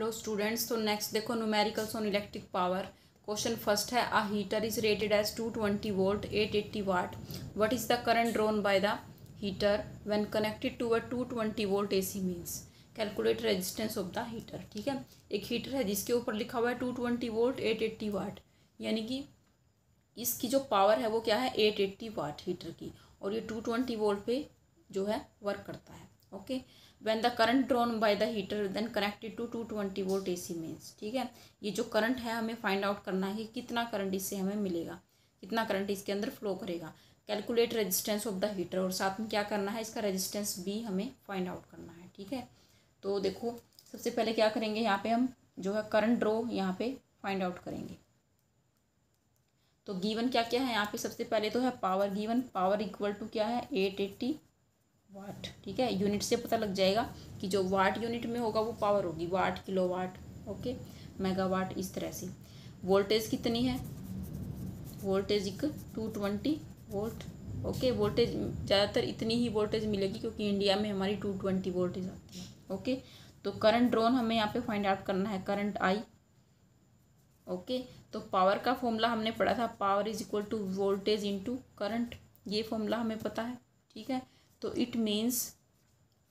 लो students तो next देखो numericals on electric power question first है a heater is rated as two twenty volt at eighty watt what is the current drawn by the heater when connected to a two twenty volt A C means calculate resistance of the heater ठीक है एक heater है जिसके ऊपर लिखा हुआ है two twenty volt at eighty watt यानी कि इसकी जो पावर है वो क्या है एट एट्टी वाट हीटर की और ये टू ट्वेंटी वोल्ट पे जो है वर्क करता है okay the current drawn by the heater then connected to two twenty 220 A C means ठीक है ये जो करंट है हमें फाइंड आउट करना है कि कितना करंट इससे हमें मिलेगा कितना करंट इसके अंदर फ्लो करेगा calculate resistance of the heater और साथ में क्या करना है इसका रजिस्टेंस भी हमें फाइंड आउट करना है ठीक है तो देखो सबसे पहले क्या करेंगे यहाँ पे हम जो है करंट ड्रो यहाँ पे फाइंड आउट करेंगे तो गीवन क्या क्या है यहाँ पे सबसे पहले तो है power given power equal to क्या है एट एट्टी वाट ठीक है यूनिट से पता लग जाएगा कि जो वाट यूनिट में होगा वो पावर होगी watt kilo watt okay megawatt इस तरह से वोल्टेज कितनी है वोल्टेज एक two twenty volt okay voltage ज़्यादातर इतनी ही वोल्टेज मिलेगी क्योंकि इंडिया में हमारी टू ट्वेंटी वोल्टेज आती है ओके तो करंट ड्रोन हमें यहाँ पे फाइंड आउट करना है करंट आई ओके तो पावर का फॉर्मूला हमने पढ़ा था power is equal to voltage into current ये फॉर्मूला हमें पता है ठीक है तो it means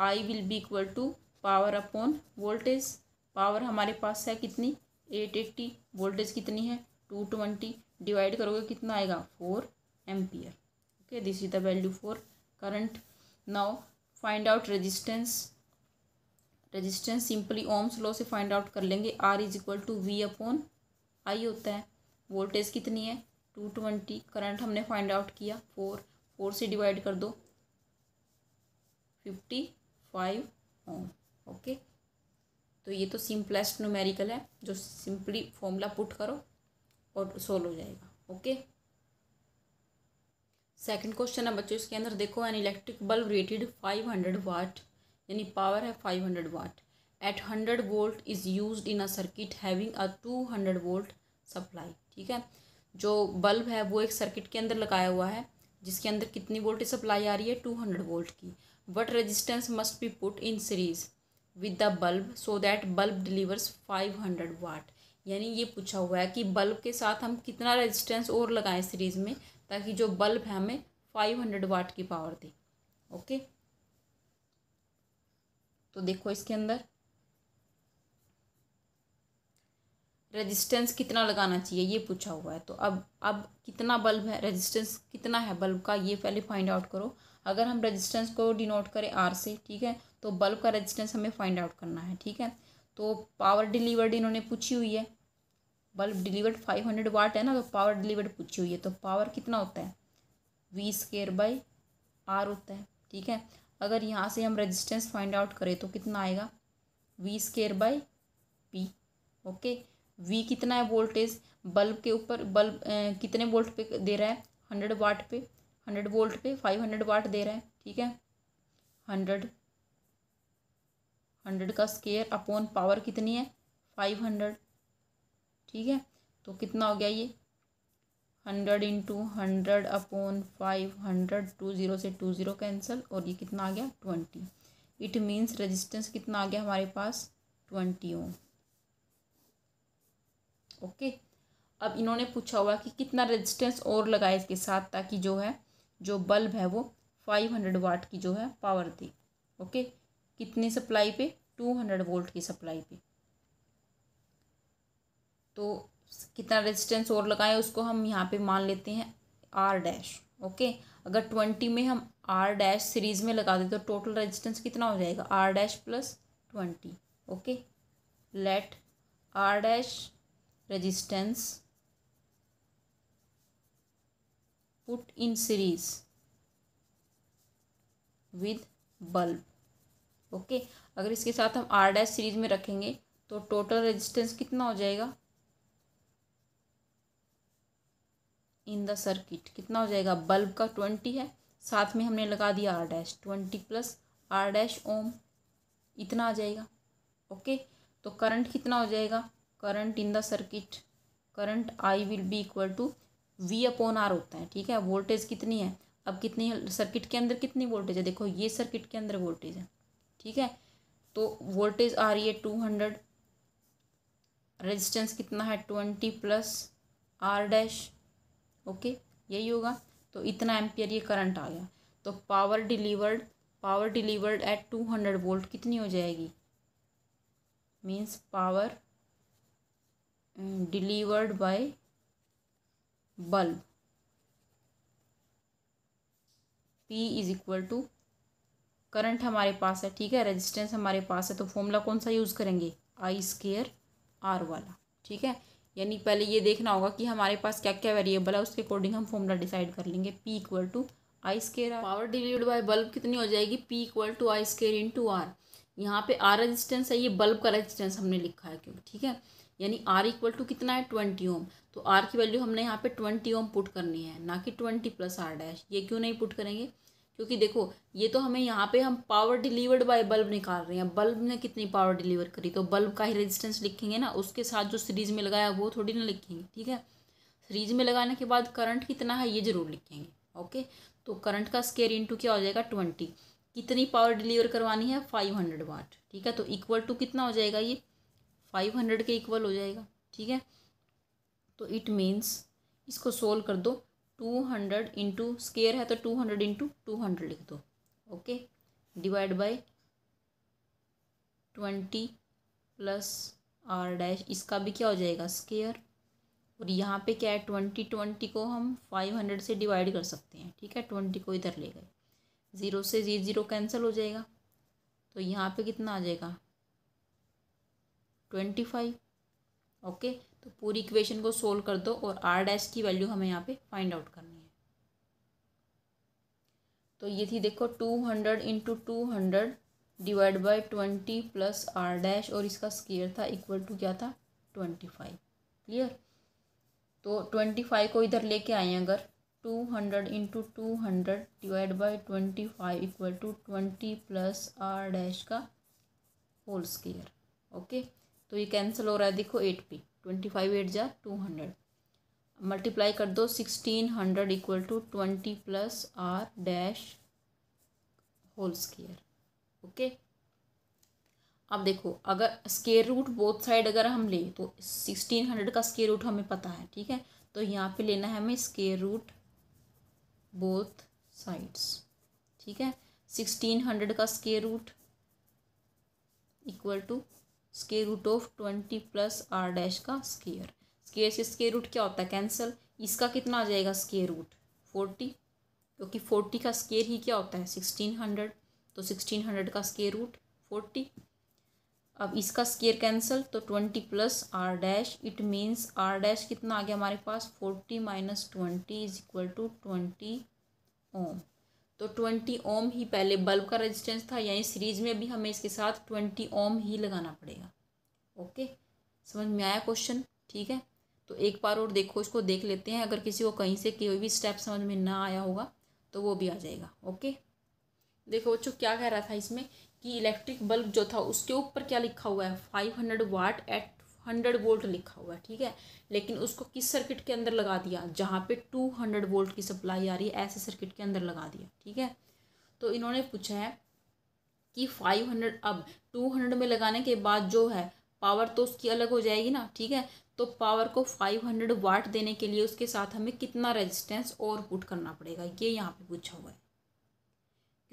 I will be equal to power upon voltage power हमारे पास है कितनी एट एट्टी वोल्टेज कितनी है टू ट्वेंटी डिवाइड करोगे कितना आएगा four ampere okay this is the value four current now find out resistance resistance simply ohm's law से फाइंड आउट कर लेंगे R is equal to V upon I होता है वोल्टेज कितनी है टू ट्वेंटी करंट हमने फाइंड आउट किया four four से डिवाइड कर दो फिफ्टी फाइव ओम ओके तो ये तो सिंपलेस्ट न्यूमेरिकल है जो सिंपली फॉर्मूला पुट करो और सोल्व हो जाएगा ओके सेकंड क्वेश्चन है बच्चों इसके अंदर देखो an electric bulb rated five hundred watt यानी पावर है five hundred watt at hundred volt is use in a circuit having a two hundred volt supply ठीक है जो बल्ब है वो एक सर्किट के अंदर लगाया हुआ है जिसके अंदर कितनी वोल्ट सप्लाई आ रही है टू हंड्रेड वोल्ट की what resistance must be put in series with the bulb so that bulb delivers 500 watt यानी ये पूछा हुआ है कि बल्ब के साथ हम कितना रेजिस्टेंस और लगाएं सीरीज़ में ताकि जो बल्ब है हमें फाइव हंड्रेड वाट की पावर दे ओके तो देखो इसके अंदर रेजिस्टेंस कितना लगाना चाहिए ये पूछा हुआ है तो अब अब कितना बल्ब है रेजिस्टेंस कितना है बल्ब का ये पहले फाइंड आउट करो अगर हम रेजिस्टेंस को डिनोट करें आर से ठीक है तो बल्ब का रेजिस्टेंस हमें फाइंड आउट करना है ठीक है तो पावर डिलीवर्ड इन्होंने पूछी हुई है bulb delivered five hundred watt है ना तो पावर डिलीवर्ड पूछी हुई है तो पावर कितना होता है वी स्केयर बाई आर होता है ठीक है अगर यहाँ से हम रजिस्टेंस फाइंड आउट करें तो कितना आएगा V square by P okay V कितना है वोल्टेज बल्ब के ऊपर बल्ब कितने वोल्ट पे दे रहा है हंड्रेड वाट पे हंड्रेड वोल्ट पे फाइव हंड्रेड वाट दे रहा है ठीक है हंड्रेड हंड्रेड का स्केयर अपॉन पावर कितनी है फाइव हंड्रेड ठीक है तो कितना हो गया ये hundred into hundred upon five hundred two zero से टू ज़ीरो कैंसिल और ये कितना आ गया ट्वेंटी इट मीन्स रेजिस्टेंस कितना आ गया हमारे पास ट्वेंटी ओम ओके अब इन्होंने पूछा हुआ कि कितना रेजिस्टेंस और लगाए इसके साथ ताकि जो है जो बल्ब है वो फाइव हंड्रेड वाट की जो है पावर दी ओके कितनी सप्लाई पे टू हंड्रेड वोल्ट की सप्लाई पे तो कितना रेजिस्टेंस और लगाए उसको हम यहाँ पे मान लेते हैं आर डैश ओके अगर ट्वेंटी में हम आर डैश सीरीज में लगा दें तो टोटल रेजिस्टेंस कितना हो जाएगा R dash plus twenty okay let R dash resistance put in series with bulb okay okay. अगर इसके साथ हम आर डैश सीरीज में रखेंगे तो टोटल रेजिस्टेंस कितना हो जाएगा इन द सर्किट कितना हो जाएगा बल्ब का ट्वेंटी है साथ में हमने लगा दिया R dash twenty plus R dash ohm इतना आ जाएगा ओके तो करंट कितना हो जाएगा current in the circuit current I will be equal to V upon R होता है ठीक है वोल्टेज कितनी है अब कितनी सर्किट के अंदर कितनी वोल्टेज है देखो ये सर्किट के अंदर वोल्टेज है ठीक है तो वोल्टेज आ रही है टू हंड्रेड रजिस्टेंस कितना है twenty plus R dash okay यही होगा तो इतना एम्पियर ये करंट आ गया तो power delivered power delivered at two hundred volt कितनी हो जाएगी means power delivered by bulb P is equal to current हमारे पास है ठीक है रेजिस्टेंस हमारे पास है तो फॉर्मूला कौन सा यूज़ करेंगे आई स्केयर आर वाला ठीक है यानी पहले ये देखना होगा कि हमारे पास क्या क्या वेरिएबल है उसके अकॉर्डिंग हम फॉर्मूला डिसाइड कर लेंगे P equal to I square R power delivered by bulb कितनी हो जाएगी P equal to I square into R यहाँ पे आर रजिस्टेंस है ये बल्ब का रजिस्टेंस हमने लिखा है क्योंकि ठीक है यानी आर इक्वल टू कितना है ट्वेंटी ओम तो आर की वैल्यू हमने यहाँ पे ट्वेंटी ओम पुट करनी है ना कि ट्वेंटी प्लस आर डैश ये क्यों नहीं पुट करेंगे क्योंकि देखो ये तो हमें यहाँ पे हम पावर डिलीवर्ड बाय बल्ब निकाल रहे हैं बल्ब ने कितनी पावर डिलीवर करी तो बल्ब का ही रेजिस्टेंस लिखेंगे ना उसके साथ जो सीरीज में लगाया वो थोड़ी ना लिखेंगे ठीक है सीरीज में लगाने के बाद करंट कितना है ये जरूर लिखेंगे ओके तो करंट का स्केयर इंटू क्या हो जाएगा ट्वेंटी कितनी पावर डिलीवर करवानी है फाइव हंड्रेड वाट ठीक है तो इक्वल टू कितना हो जाएगा ये फाइव हंड्रेड के इक्वल हो जाएगा ठीक है तो इट मीन्स इसको सोल्व कर दो टू हंड्रेड इंटू स्केयर है तो two hundred into two hundred लिख दो okay divide by twenty plus R dash इसका भी क्या हो जाएगा स्केयर और यहाँ पे क्या है ट्वेंटी ट्वेंटी को हम फाइव हंड्रेड से डिवाइड कर सकते हैं ठीक है ट्वेंटी को इधर ले गए ज़ीरो से जी ज़ीरो कैंसिल हो जाएगा तो यहाँ पे कितना आ जाएगा ट्वेंटी फाइव ओके तो पूरी इक्वेशन को सोल्व कर दो और आर डैश की वैल्यू हमें यहाँ पे फाइंड आउट करनी है तो ये थी देखो two hundred into two hundred divide by twenty plus R dash और इसका स्केयर था इक्वल टू क्या था ट्वेंटी फाइव क्लियर तो ट्वेंटी फाइव को इधर लेके आए अगर two hundred into two hundred divide by twenty five equal to twenty plus R dash का होल स्केयर ओके तो ये कैंसिल हो रहा है देखो eight P twenty five eight जा टू हंड्रेड मल्टीप्लाई कर दो sixteen hundred equal to twenty plus R dash whole square okay अब देखो अगर स्केयर रूट बोथ साइड अगर हम लें तो सिक्सटीन हंड्रेड का स्केयर रूट हमें पता है ठीक है तो यहाँ पे लेना है हमें स्केयर रूट बोथ साइड्स ठीक है सिक्सटीन हंड्रेड का square root equal to square root of twenty plus R dash का स्केयर स्केयर से स्केयर रूट क्या होता है कैंसल इसका कितना आ जाएगा स्केयर रूट फोर्टी क्योंकि फोर्टी का स्केयर ही क्या होता है सिक्सटीन हंड्रेड तो सिक्सटीन हंड्रेड का स्केयर रूट फोर्टी अब इसका स्केयर कैंसल तो twenty plus R dash it means R dash कितना आ गया हमारे पास forty minus twenty is equal to twenty ohm तो ट्वेंटी ओम ही पहले बल्ब का रेजिस्टेंस था यानी सीरीज में भी हमें इसके साथ ट्वेंटी ओम ही लगाना पड़ेगा ओके समझ में आया क्वेश्चन ठीक है तो एक बार और देखो इसको देख लेते हैं अगर किसी को कहीं से कोई भी स्टेप समझ में ना आया होगा तो वो भी आ जाएगा ओके देखो बच्चों क्या कह रहा था इसमें कि इलेक्ट्रिक बल्ब जो था उसके ऊपर क्या लिखा हुआ है five hundred watt at hundred volt लिखा हुआ है ठीक है लेकिन उसको किस सर्किट के अंदर लगा दिया जहाँ पे टू हंड्रेड वोल्ट की सप्लाई आ रही है ऐसे सर्किट के अंदर लगा दिया ठीक है तो इन्होंने पूछा है कि फाइव हंड्रेड अब टू हंड्रेड में लगाने के बाद जो है पावर तो उसकी अलग हो जाएगी ना ठीक है तो पावर को फाइव हंड्रेड वाट देने के लिए उसके साथ हमें कितना रेजिस्टेंस और पुट करना पड़ेगा ये यहाँ पे पूछा हुआ है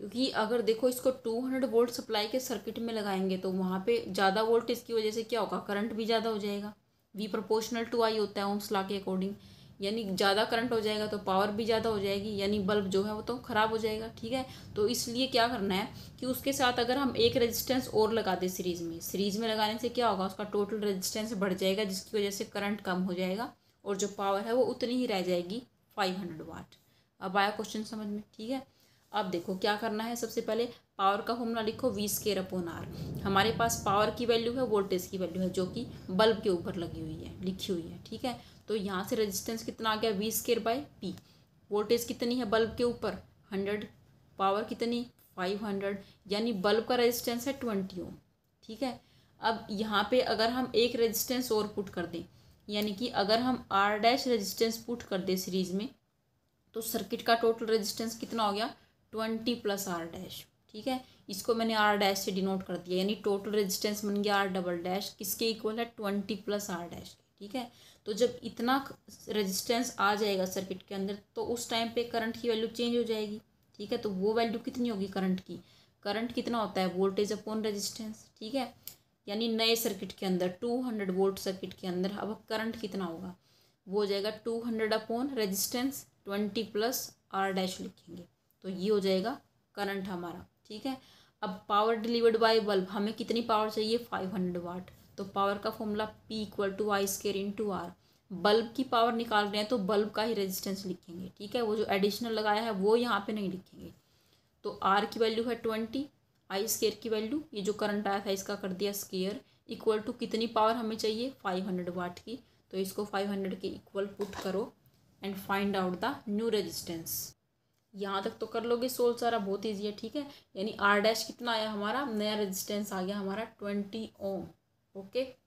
क्योंकि अगर देखो इसको 200 वोल्ट सप्लाई के सर्किट में लगाएंगे तो वहाँ पे ज़्यादा वोल्ट इसकी वजह से क्या होगा करंट भी ज़्यादा हो जाएगा वी प्रोपोर्शनल टू आई होता है ओम्स ला के अकॉर्डिंग यानी ज़्यादा करंट हो जाएगा तो पावर भी ज़्यादा हो जाएगी यानी बल्ब जो है वो तो ख़राब हो जाएगा ठीक है तो इसलिए क्या करना है कि उसके साथ अगर हम एक रेजिस्टेंस और लगा दें सीरीज़ में सीरीज़ में लगाने से क्या होगा उसका टोटल रजिस्टेंस बढ़ जाएगा जिसकी वजह से करंट कम हो जाएगा और जो पावर है वो उतनी ही रह जाएगी फाइव हंड्रेड वाट अब आया क्वेश्चन समझ में ठीक है अब देखो क्या करना है सबसे पहले पावर का फॉर्मूला लिखो वी स्केयर अपोन आर हमारे पास पावर की वैल्यू है वोल्टेज की वैल्यू है जो कि बल्ब के ऊपर लगी हुई है लिखी हुई है ठीक है तो यहाँ से रेजिस्टेंस कितना आ गया V square by P voltage कितनी है बल्ब के ऊपर हंड्रेड पावर कितनी फाइव हंड्रेड यानी बल्ब का रजिस्टेंस है ट्वेंटी ओम ठीक है अब यहाँ पर अगर हम एक रजिस्टेंस और पुट कर दें यानी कि अगर हम आर डैश रजिस्टेंस पुट कर दें सीरीज में तो सर्किट का टोटल रेजिस्टेंस कितना हो गया ट्वेंटी प्लस आर डैश ठीक है इसको मैंने आर डैश से डिनोट कर दिया यानी टोटल रेजिस्टेंस बन गया आर डबल डैश किसके इक्वल है ट्वेंटी प्लस आर डैश ठीक है तो जब इतना रेजिस्टेंस आ जाएगा सर्किट के अंदर तो उस टाइम पे करंट की वैल्यू चेंज हो जाएगी ठीक है तो वो वैल्यू कितनी होगी करंट की करंट कितना होता है वोल्टेज अपॉन रेजिस्टेंस ठीक है यानी नए सर्किट के अंदर टू हंड्रेड वोल्ट सर्किट के अंदर अब करंट कितना होगा वो हो जाएगा two hundred upon resistance twenty plus R dash लिखेंगे तो ये हो जाएगा करंट हमारा ठीक है अब पावर डिलीवर्ड बाय बल्ब हमें कितनी पावर चाहिए फाइव हंड्रेड वाट तो पावर का formula P equal to I square into R bulb की पावर निकाल रहे हैं तो बल्ब का ही रेजिस्टेंस लिखेंगे ठीक है वो जो एडिशनल लगाया है वो यहाँ पे नहीं लिखेंगे तो आर की वैल्यू है ट्वेंटी आई स्केयर की वैल्यू ये जो करंट आया था इसका कर दिया स्केयर इक्वल टू कितनी पावर हमें चाहिए फाइव हंड्रेड वाट की तो इसको फाइव हंड्रेड के इक्वल पुट करो and find out the new resistance यहाँ तक तो कर लोगे सोल सारा बहुत ईजी है ठीक है यानी आर डैश कितना आया हमारा नया रेजिस्टेंस आ गया हमारा ट्वेंटी ओम ओके